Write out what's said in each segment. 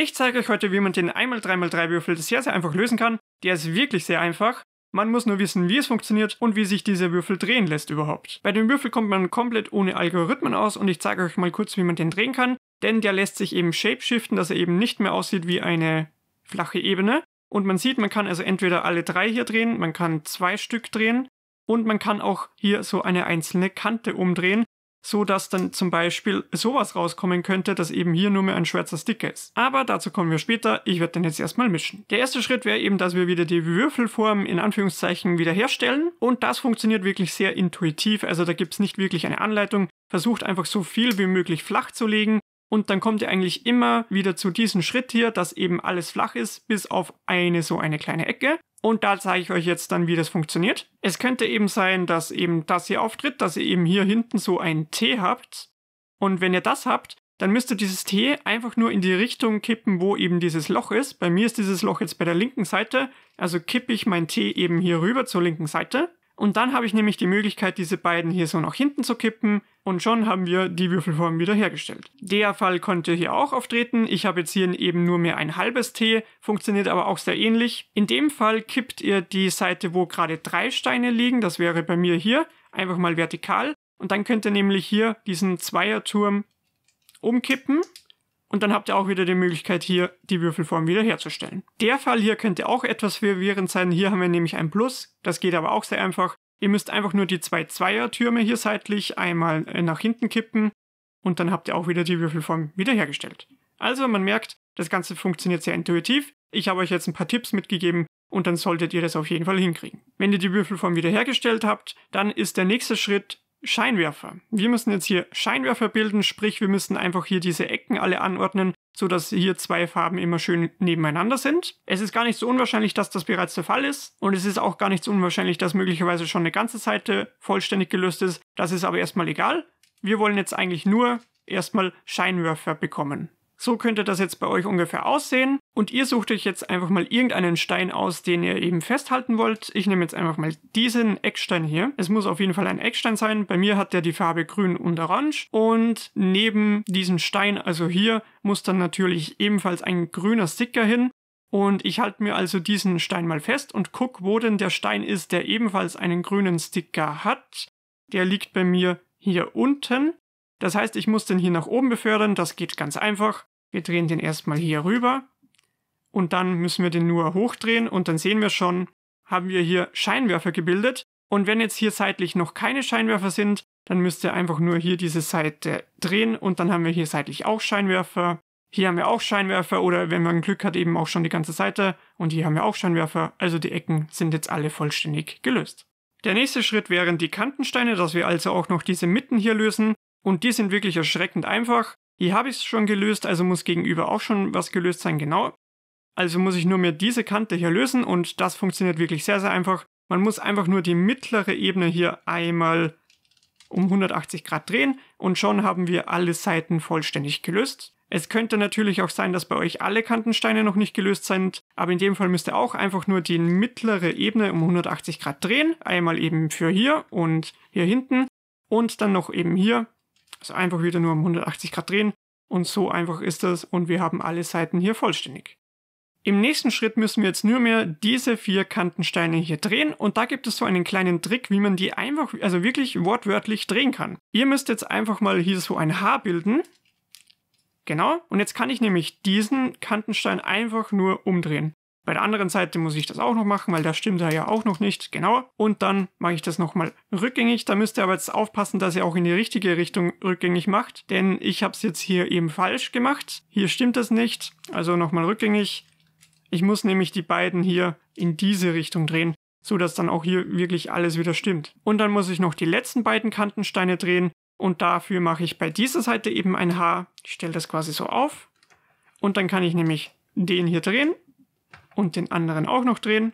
Ich zeige euch heute, wie man den 1x3x3-Würfel sehr, sehr einfach lösen kann. Der ist wirklich sehr einfach. Man muss nur wissen, wie es funktioniert und wie sich dieser Würfel drehen lässt überhaupt. Bei dem Würfel kommt man komplett ohne Algorithmen aus und ich zeige euch mal kurz, wie man den drehen kann, denn der lässt sich eben shapeshiften, dass er eben nicht mehr aussieht wie eine flache Ebene. Und man sieht, man kann also entweder alle drei hier drehen, man kann zwei Stück drehen und man kann auch hier so eine einzelne Kante umdrehen, so dass dann zum Beispiel sowas rauskommen könnte, dass eben hier nur mehr ein schwarzer Sticker ist. Aber dazu kommen wir später, ich werde den jetzt erstmal mischen. Der erste Schritt wäre eben, dass wir wieder die Würfelform in Anführungszeichen wiederherstellen und das funktioniert wirklich sehr intuitiv, also da gibt es nicht wirklich eine Anleitung. Versucht einfach so viel wie möglich flach zu legen und dann kommt ihr eigentlich immer wieder zu diesem Schritt hier, dass eben alles flach ist, bis auf eine so eine kleine Ecke. Und da zeige ich euch jetzt dann, wie das funktioniert. Es könnte eben sein, dass eben das hier auftritt, dass ihr eben hier hinten so ein T habt. Und wenn ihr das habt, dann müsst ihr dieses T einfach nur in die Richtung kippen, wo eben dieses Loch ist. Bei mir ist dieses Loch jetzt bei der linken Seite, also kippe ich mein T eben hier rüber zur linken Seite. Und dann habe ich nämlich die Möglichkeit, diese beiden hier so nach hinten zu kippen. Und schon haben wir die Würfelform wieder hergestellt. Der Fall konnte hier auch auftreten. Ich habe jetzt hier eben nur mehr ein halbes T, funktioniert aber auch sehr ähnlich. In dem Fall kippt ihr die Seite, wo gerade drei Steine liegen, das wäre bei mir hier, einfach mal vertikal. Und dann könnt ihr nämlich hier diesen Zweierturm umkippen und dann habt ihr auch wieder die Möglichkeit, hier die Würfelform wiederherzustellen. Der Fall hier könnte auch etwas verwirrend sein. Hier haben wir nämlich ein Plus. Das geht aber auch sehr einfach. Ihr müsst einfach nur die zwei Zweier-Türme hier seitlich einmal äh, nach hinten kippen und dann habt ihr auch wieder die Würfelform wiederhergestellt. Also man merkt, das Ganze funktioniert sehr intuitiv. Ich habe euch jetzt ein paar Tipps mitgegeben und dann solltet ihr das auf jeden Fall hinkriegen. Wenn ihr die Würfelform wiederhergestellt habt, dann ist der nächste Schritt Scheinwerfer. Wir müssen jetzt hier Scheinwerfer bilden, sprich wir müssen einfach hier diese Ecken alle anordnen, sodass hier zwei Farben immer schön nebeneinander sind. Es ist gar nicht so unwahrscheinlich, dass das bereits der Fall ist und es ist auch gar nicht so unwahrscheinlich, dass möglicherweise schon eine ganze Seite vollständig gelöst ist. Das ist aber erstmal egal. Wir wollen jetzt eigentlich nur erstmal Scheinwerfer bekommen. So könnte das jetzt bei euch ungefähr aussehen. Und ihr sucht euch jetzt einfach mal irgendeinen Stein aus, den ihr eben festhalten wollt. Ich nehme jetzt einfach mal diesen Eckstein hier. Es muss auf jeden Fall ein Eckstein sein. Bei mir hat der die Farbe grün und orange. Und neben diesem Stein, also hier, muss dann natürlich ebenfalls ein grüner Sticker hin. Und ich halte mir also diesen Stein mal fest und guck, wo denn der Stein ist, der ebenfalls einen grünen Sticker hat. Der liegt bei mir hier unten. Das heißt, ich muss den hier nach oben befördern, das geht ganz einfach. Wir drehen den erstmal hier rüber und dann müssen wir den nur hochdrehen und dann sehen wir schon, haben wir hier Scheinwerfer gebildet. Und wenn jetzt hier seitlich noch keine Scheinwerfer sind, dann müsst ihr einfach nur hier diese Seite drehen und dann haben wir hier seitlich auch Scheinwerfer. Hier haben wir auch Scheinwerfer oder wenn man Glück hat eben auch schon die ganze Seite und hier haben wir auch Scheinwerfer. Also die Ecken sind jetzt alle vollständig gelöst. Der nächste Schritt wären die Kantensteine, dass wir also auch noch diese Mitten hier lösen und die sind wirklich erschreckend einfach. Hier habe ich es schon gelöst, also muss gegenüber auch schon was gelöst sein, genau. Also muss ich nur mehr diese Kante hier lösen und das funktioniert wirklich sehr, sehr einfach. Man muss einfach nur die mittlere Ebene hier einmal um 180 Grad drehen und schon haben wir alle Seiten vollständig gelöst. Es könnte natürlich auch sein, dass bei euch alle Kantensteine noch nicht gelöst sind, aber in dem Fall müsst ihr auch einfach nur die mittlere Ebene um 180 Grad drehen, einmal eben für hier und hier hinten und dann noch eben hier also einfach wieder nur um 180 Grad drehen und so einfach ist das und wir haben alle Seiten hier vollständig. Im nächsten Schritt müssen wir jetzt nur mehr diese vier Kantensteine hier drehen und da gibt es so einen kleinen Trick, wie man die einfach, also wirklich wortwörtlich drehen kann. Ihr müsst jetzt einfach mal hier so ein Haar bilden. Genau, und jetzt kann ich nämlich diesen Kantenstein einfach nur umdrehen. Bei der anderen Seite muss ich das auch noch machen, weil da stimmt er ja auch noch nicht. Genau. Und dann mache ich das nochmal rückgängig. Da müsst ihr aber jetzt aufpassen, dass ihr auch in die richtige Richtung rückgängig macht. Denn ich habe es jetzt hier eben falsch gemacht. Hier stimmt das nicht. Also nochmal rückgängig. Ich muss nämlich die beiden hier in diese Richtung drehen, sodass dann auch hier wirklich alles wieder stimmt. Und dann muss ich noch die letzten beiden Kantensteine drehen. Und dafür mache ich bei dieser Seite eben ein Haar. Ich stelle das quasi so auf. Und dann kann ich nämlich den hier drehen und den anderen auch noch drehen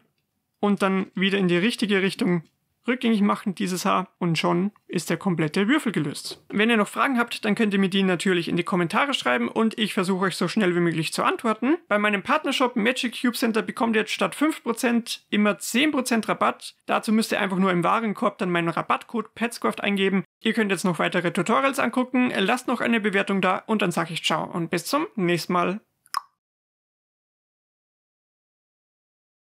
und dann wieder in die richtige Richtung rückgängig machen, dieses Haar, und schon ist der komplette Würfel gelöst. Wenn ihr noch Fragen habt, dann könnt ihr mir die natürlich in die Kommentare schreiben und ich versuche euch so schnell wie möglich zu antworten. Bei meinem Partnershop Magic Cube Center bekommt ihr jetzt statt 5% immer 10% Rabatt. Dazu müsst ihr einfach nur im Warenkorb dann meinen Rabattcode PETSCRAFT eingeben. Ihr könnt jetzt noch weitere Tutorials angucken, lasst noch eine Bewertung da und dann sage ich ciao und bis zum nächsten Mal.